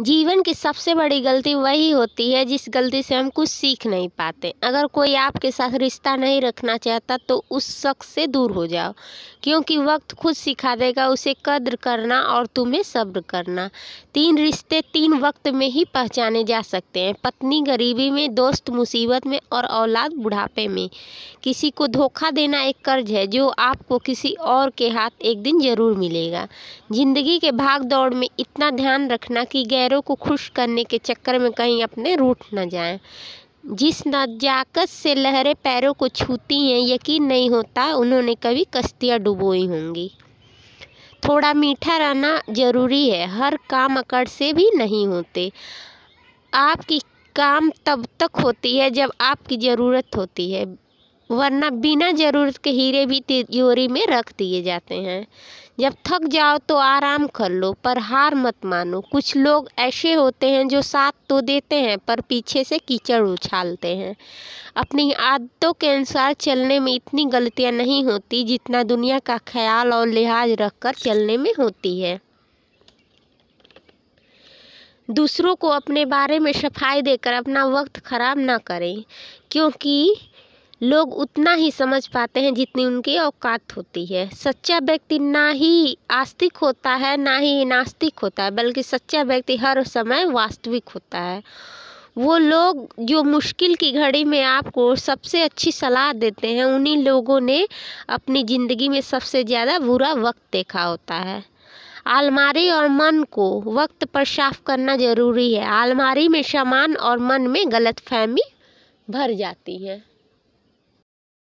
जीवन की सबसे बड़ी गलती वही होती है जिस गलती से हम कुछ सीख नहीं पाते अगर कोई आपके साथ रिश्ता नहीं रखना चाहता तो उस शख्स से दूर हो जाओ क्योंकि वक्त खुद सिखा देगा उसे कद्र करना और तुम्हें सब्र करना तीन रिश्ते तीन वक्त में ही पहचाने जा सकते हैं पत्नी गरीबी में दोस्त मुसीबत में और औलाद बुढ़ापे में किसी को धोखा देना एक कर्ज है जो आपको किसी और के हाथ एक दिन ज़रूर मिलेगा ज़िंदगी के भाग दौड़ में इतना ध्यान रखना कि पैरों को खुश करने के चक्कर में कहीं अपने रूठ न जाएं जिस नजाकत से लहरें पैरों को छूती हैं यकीन नहीं होता उन्होंने कभी कश्तियाँ डुबोई होंगी थोड़ा मीठा रहना ज़रूरी है हर काम अकड़ से भी नहीं होते आपकी काम तब तक होती है जब आपकी ज़रूरत होती है वरना बिना ज़रूरत के हीरे भी तिजोरी में रख दिए जाते हैं जब थक जाओ तो आराम कर लो पर हार मत मानो कुछ लोग ऐसे होते हैं जो साथ तो देते हैं पर पीछे से कीचड़ उछालते हैं अपनी आदतों के अनुसार चलने में इतनी गलतियां नहीं होती जितना दुनिया का ख्याल और लिहाज रखकर चलने में होती है दूसरों को अपने बारे में सफाई देकर अपना वक्त ख़राब ना करें क्योंकि लोग उतना ही समझ पाते हैं जितनी उनकी औकात होती है सच्चा व्यक्ति ना ही आस्तिक होता है ना ही नास्तिक होता है बल्कि सच्चा व्यक्ति हर समय वास्तविक होता है वो लोग जो मुश्किल की घड़ी में आपको सबसे अच्छी सलाह देते हैं उन्हीं लोगों ने अपनी ज़िंदगी में सबसे ज़्यादा बुरा वक्त देखा होता है आलमारी और मन को वक्त पर साफ करना ज़रूरी है आलमारी में सामान और मन में गलत फहमी भर जाती है